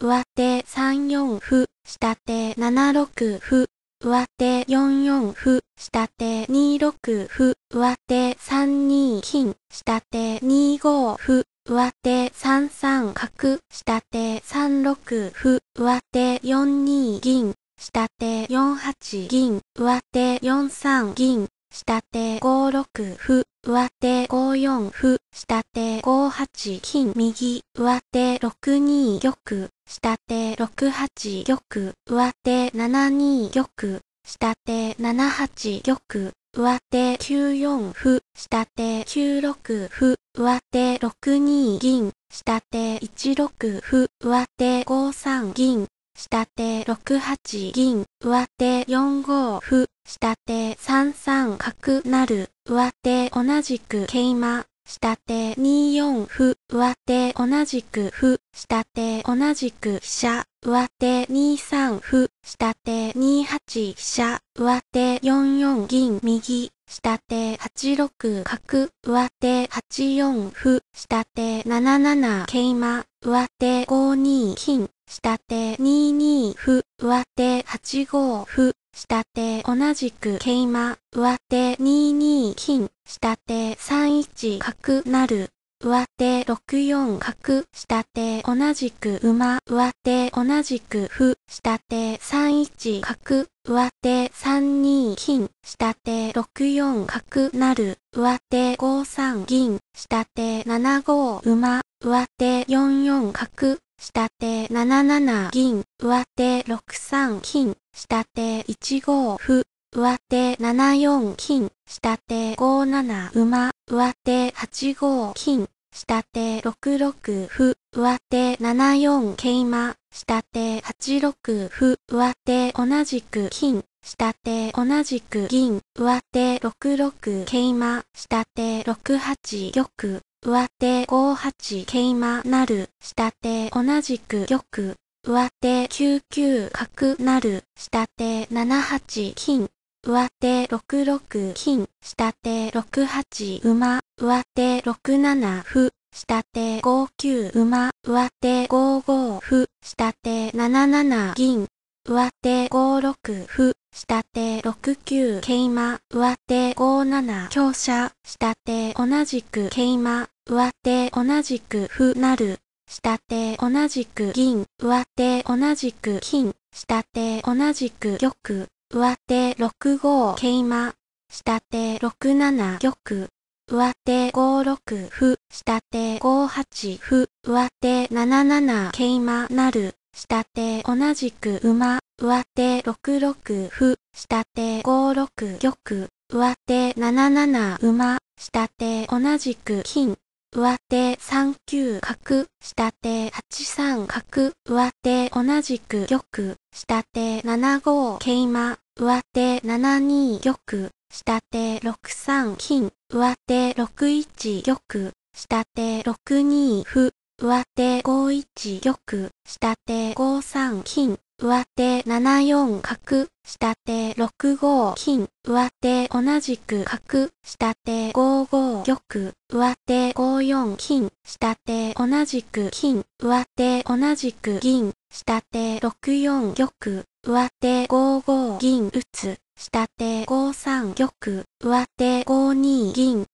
上手3四歩、下手7六歩、上手4四歩、下手2六歩、上手3二金、下手2五歩、上手3三角、下手3六歩、上手4二銀、下手4八銀、上手4三銀、下手5六歩、上手5四歩、下手5八金右、上手6二玉、下手6八玉、上手7二玉、下手7八玉、上手9四歩、下手9六歩、上手6二銀、下手1六歩、上手5三銀、下手6八銀、上手4五歩、下手3三角なる、上手同じく桂馬、下手2四歩、上手同じく歩、下手同じく飛車、上手2三歩、下手2八飛車、上手4四銀右、下手8六角、上手8四歩、下手7七桂馬、上手5二金、下手2二歩、上手8五歩、下手同じく桂馬、上手2二金、下手3一角なる。上手6四角、下手同じく馬、上手同じく歩、下手3一角、上手3二金、下手6四角なる、上手5三銀、下手7五馬、上手4四角、下手7 7銀、上手6 3金、下手1 5歩、上手7 4金、下手5 7馬、上手8五金、下手6 6歩、上手7 4桂馬、下手8 6歩、上手同じく金、下手同じく銀、上手6 6桂馬、下手6 8玉、上手5八桂馬なる、下手同じく玉、上手9九角なる、下手7八金、上手6六金、下手6八馬、上手6七歩、下手5九馬、上手5五歩、下手7七銀、上手5六歩、下手6九桂馬、上手5七強者、下手同じく桂馬、上手同じく歩なる、下手同じく銀、上手同じく金、下手同じく玉、上手6五桂馬、下手6七玉、上手5六歩、下手5八歩、上手7七桂馬なる、下手同じく馬、上手6六歩、下手5六玉、上手七七馬、下手同じく金、上手三九角、下手八三角、上手同じく玉、下手七五桂馬、上手七二玉、下手六三金、上手六一玉、下手六二歩、上手5一玉、下手5三金、上手7四角、下手6五金、上手同じく角、下手5五玉、上手5四金、下手同じく金、上手同じく銀、下手6四玉、上手5五銀打つ、下手5三玉、上手5二銀、